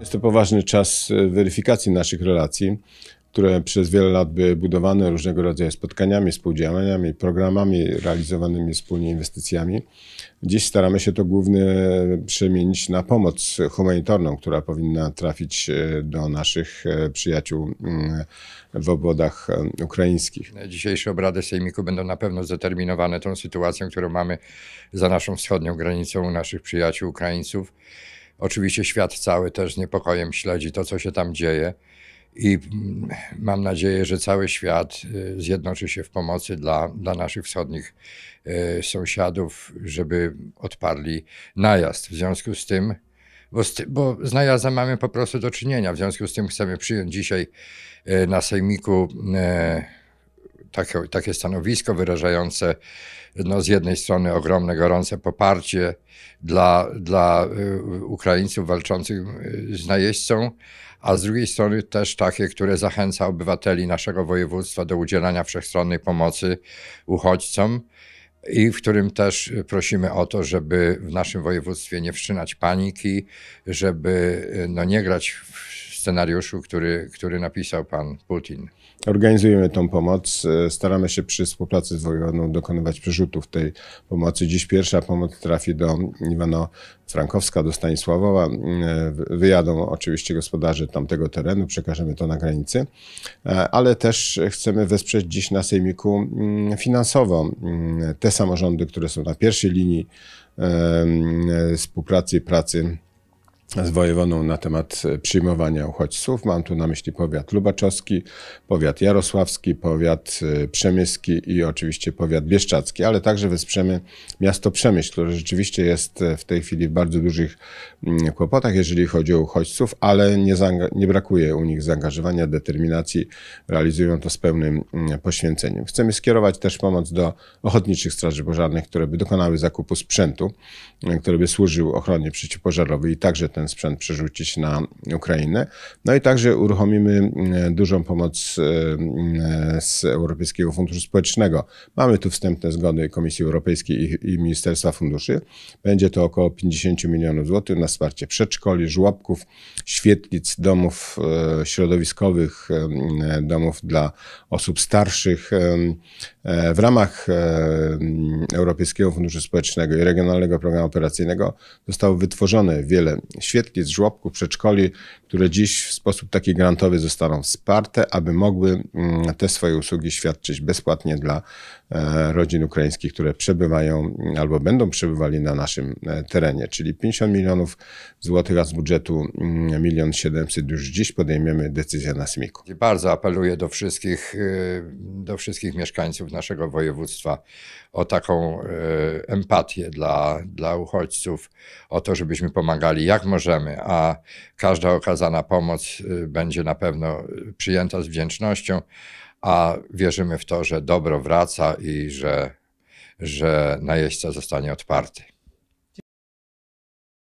Jest to poważny czas e, weryfikacji naszych relacji, które przez wiele lat były budowane różnego rodzaju spotkaniami, współdziałaniami, programami realizowanymi wspólnie inwestycjami. Dziś staramy się to głównie przemienić na pomoc humanitarną, która powinna trafić e, do naszych e, przyjaciół mm, w obwodach ukraińskich. Dzisiejsze obrady Sejmiku będą na pewno zdeterminowane tą sytuacją, którą mamy za naszą wschodnią granicą naszych przyjaciół Ukraińców. Oczywiście świat cały też z niepokojem śledzi to, co się tam dzieje i mm, mam nadzieję, że cały świat y, zjednoczy się w pomocy dla, dla naszych wschodnich y, sąsiadów, żeby odparli najazd. W związku z tym, bo z, bo z najazdem mamy po prostu do czynienia, w związku z tym chcemy przyjąć dzisiaj y, na sejmiku takie, takie stanowisko wyrażające no, z jednej strony ogromne, gorące poparcie dla, dla y, Ukraińców walczących y, z najeźdźcą, a z drugiej strony też takie, które zachęca obywateli naszego województwa do udzielania wszechstronnej pomocy uchodźcom i w którym też prosimy o to, żeby w naszym województwie nie wszczynać paniki, żeby y, no, nie grać w scenariuszu, który, który napisał pan Putin. Organizujemy tą pomoc. E, staramy się przy współpracy z wojewodą dokonywać przerzutów tej pomocy. Dziś pierwsza pomoc trafi do Iwano-Frankowska, do Stanisławowa. E, wyjadą oczywiście gospodarze tamtego terenu, przekażemy to na granicy, e, ale też chcemy wesprzeć dziś na Sejmiku mm, finansowo mm, te samorządy, które są na pierwszej linii mm, współpracy i pracy z wojewodą na temat e, przyjmowania uchodźców. Mam tu na myśli powiat lubaczowski, powiat jarosławski, powiat e, przemyski i oczywiście powiat bieszczacki, ale także wesprzemy miasto Przemyśl, które rzeczywiście jest e, w tej chwili w bardzo dużych mm, kłopotach, jeżeli chodzi o uchodźców, ale nie, nie brakuje u nich zaangażowania, determinacji, realizują to z pełnym mm, poświęceniem. Chcemy skierować też pomoc do ochotniczych straży pożarnych, które by dokonały zakupu sprzętu, który by służył ochronie przeciwpożarowej i także ten sprzęt przerzucić na Ukrainę. No i także uruchomimy e, dużą pomoc e, e, z Europejskiego Funduszu Społecznego. Mamy tu wstępne zgody Komisji Europejskiej i, Ministerstwa Funduszy. Będzie to około 50 milionów złotych na wsparcie przedszkoli, żłobków, świetlic, domów środowiskowych, domów dla osób starszych. W ramach Europejskiego Funduszu Społecznego i Regionalnego Programu Operacyjnego zostało wytworzone wiele z żłobków, przedszkoli, które dziś w sposób taki grantowy zostaną wsparte, aby mogły mm, te swoje usługi świadczyć bezpłatnie dla e, rodzin ukraińskich, które przebywają albo będą przebywali na naszym e, terenie. Czyli 50 milionów złotych, a z budżetu 1 mm, 700 już dziś podejmiemy decyzję na SMIKU. Bardzo apeluję do wszystkich, e, do wszystkich mieszkańców naszego województwa o taką empatię dla, dla uchodźców, o to, żebyśmy pomagali jak można możemy, a każda okazana pomoc y, będzie na pewno przyjęta z wdzięcznością, a wierzymy w to, że dobro wraca i że, że najeźdźca zostanie odparty.